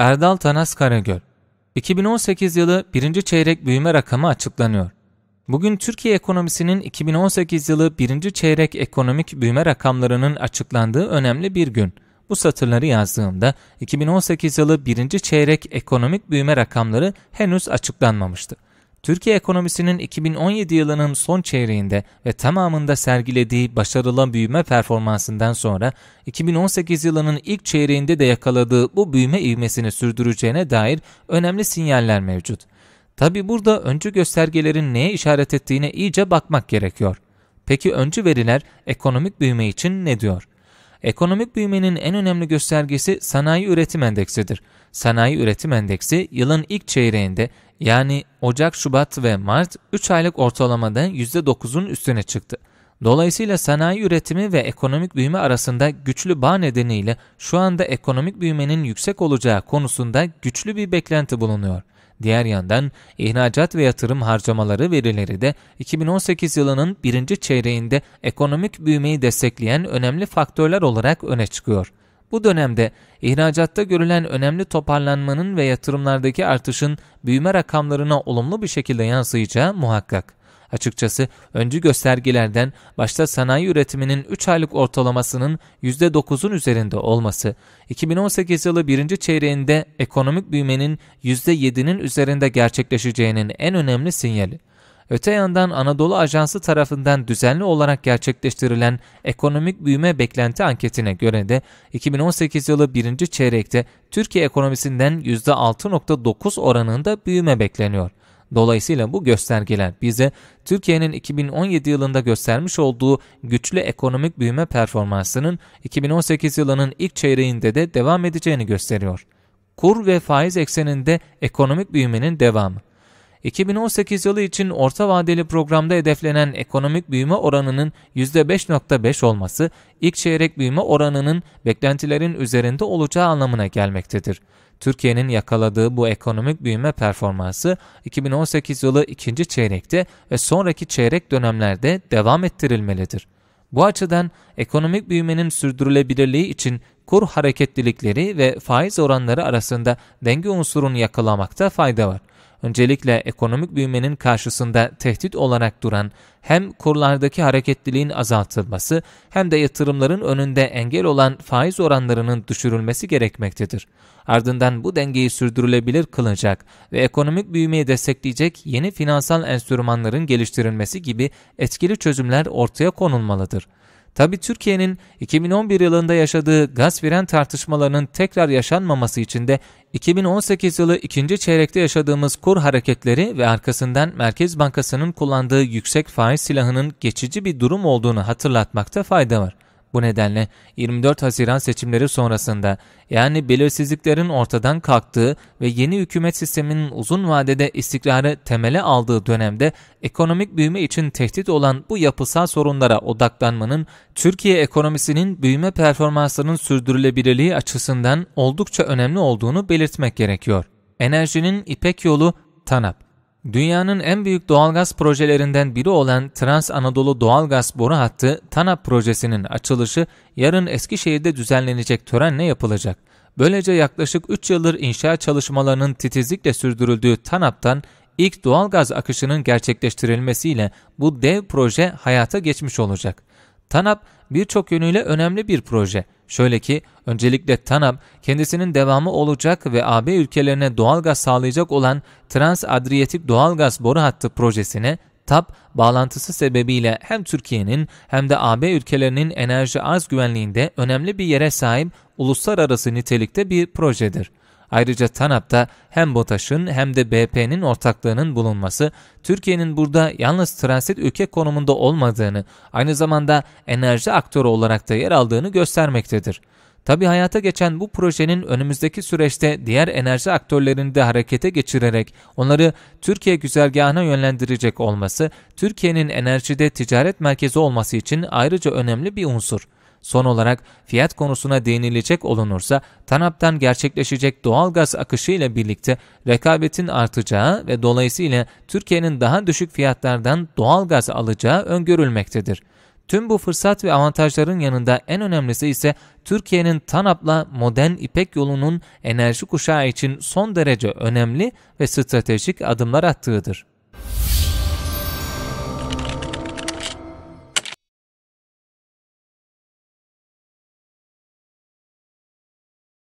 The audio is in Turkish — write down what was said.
Erdal Tanas Karagöl 2018 yılı birinci çeyrek büyüme rakamı açıklanıyor. Bugün Türkiye ekonomisinin 2018 yılı birinci çeyrek ekonomik büyüme rakamlarının açıklandığı önemli bir gün. Bu satırları yazdığımda 2018 yılı birinci çeyrek ekonomik büyüme rakamları henüz açıklanmamıştı. Türkiye ekonomisinin 2017 yılının son çeyreğinde ve tamamında sergilediği başarılı büyüme performansından sonra 2018 yılının ilk çeyreğinde de yakaladığı bu büyüme ivmesini sürdüreceğine dair önemli sinyaller mevcut. Tabi burada öncü göstergelerin neye işaret ettiğine iyice bakmak gerekiyor. Peki öncü veriler ekonomik büyüme için ne diyor? Ekonomik büyümenin en önemli göstergesi sanayi üretim endeksidir. Sanayi üretim endeksi yılın ilk çeyreğinde yani Ocak, Şubat ve Mart 3 aylık ortalamada %9'un üstüne çıktı. Dolayısıyla sanayi üretimi ve ekonomik büyüme arasında güçlü bağ nedeniyle şu anda ekonomik büyümenin yüksek olacağı konusunda güçlü bir beklenti bulunuyor. Diğer yandan ihracat ve yatırım harcamaları verileri de 2018 yılının birinci çeyreğinde ekonomik büyümeyi destekleyen önemli faktörler olarak öne çıkıyor. Bu dönemde ihracatta görülen önemli toparlanmanın ve yatırımlardaki artışın büyüme rakamlarına olumlu bir şekilde yansıyacağı muhakkak. Açıkçası öncü göstergelerden başta sanayi üretiminin 3 aylık ortalamasının %9'un üzerinde olması, 2018 yılı birinci çeyreğinde ekonomik büyümenin %7'nin üzerinde gerçekleşeceğinin en önemli sinyali. Öte yandan Anadolu Ajansı tarafından düzenli olarak gerçekleştirilen ekonomik büyüme beklenti anketine göre de 2018 yılı birinci çeyrekte Türkiye ekonomisinden %6.9 oranında büyüme bekleniyor. Dolayısıyla bu göstergeler bize Türkiye'nin 2017 yılında göstermiş olduğu güçlü ekonomik büyüme performansının 2018 yılının ilk çeyreğinde de devam edeceğini gösteriyor. Kur ve faiz ekseninde ekonomik büyümenin devamı. 2018 yılı için orta vadeli programda hedeflenen ekonomik büyüme oranının %5.5 olması ilk çeyrek büyüme oranının beklentilerin üzerinde olacağı anlamına gelmektedir. Türkiye'nin yakaladığı bu ekonomik büyüme performansı 2018 yılı ikinci çeyrekte ve sonraki çeyrek dönemlerde devam ettirilmelidir. Bu açıdan ekonomik büyümenin sürdürülebilirliği için kur hareketlilikleri ve faiz oranları arasında denge unsurunu yakalamakta fayda var öncelikle ekonomik büyümenin karşısında tehdit olarak duran hem kurlardaki hareketliliğin azaltılması hem de yatırımların önünde engel olan faiz oranlarının düşürülmesi gerekmektedir. Ardından bu dengeyi sürdürülebilir kılacak ve ekonomik büyümeyi destekleyecek yeni finansal enstrümanların geliştirilmesi gibi etkili çözümler ortaya konulmalıdır. Tabi Türkiye'nin 2011 yılında yaşadığı gaz fren tartışmalarının tekrar yaşanmaması için de 2018 yılı ikinci çeyrekte yaşadığımız kur hareketleri ve arkasından Merkez Bankası'nın kullandığı yüksek faiz silahının geçici bir durum olduğunu hatırlatmakta fayda var. Bu nedenle 24 Haziran seçimleri sonrasında yani belirsizliklerin ortadan kalktığı ve yeni hükümet sisteminin uzun vadede istikrarı temele aldığı dönemde ekonomik büyüme için tehdit olan bu yapısal sorunlara odaklanmanın Türkiye ekonomisinin büyüme performanslarının sürdürülebilirliği açısından oldukça önemli olduğunu belirtmek gerekiyor. Enerjinin İpek Yolu TANAP Dünyanın en büyük doğalgaz projelerinden biri olan Trans Anadolu Doğalgaz Boru Hattı TANAP projesinin açılışı yarın Eskişehir'de düzenlenecek törenle yapılacak. Böylece yaklaşık 3 yıldır inşa çalışmalarının titizlikle sürdürüldüğü TANAP'tan ilk doğalgaz akışının gerçekleştirilmesiyle bu dev proje hayata geçmiş olacak. TANAP birçok yönüyle önemli bir proje. Şöyle ki öncelikle TANAP kendisinin devamı olacak ve AB ülkelerine doğalgaz sağlayacak olan Trans Adriyatik Doğalgaz Boru Hattı projesine TAP bağlantısı sebebiyle hem Türkiye'nin hem de AB ülkelerinin enerji arz güvenliğinde önemli bir yere sahip uluslararası nitelikte bir projedir. Ayrıca TANAP'ta hem BOTAŞ'ın hem de BP'nin ortaklığının bulunması, Türkiye'nin burada yalnız transit ülke konumunda olmadığını, aynı zamanda enerji aktörü olarak da yer aldığını göstermektedir. Tabi hayata geçen bu projenin önümüzdeki süreçte diğer enerji aktörlerini de harekete geçirerek onları Türkiye güzergahına yönlendirecek olması, Türkiye'nin enerjide ticaret merkezi olması için ayrıca önemli bir unsur. Son olarak fiyat konusuna değinilecek olunursa TANAP'tan gerçekleşecek doğal gaz akışı ile birlikte rekabetin artacağı ve dolayısıyla Türkiye'nin daha düşük fiyatlardan doğal gaz alacağı öngörülmektedir. Tüm bu fırsat ve avantajların yanında en önemlisi ise Türkiye'nin TANAP'la modern İpek yolunun enerji kuşağı için son derece önemli ve stratejik adımlar attığıdır.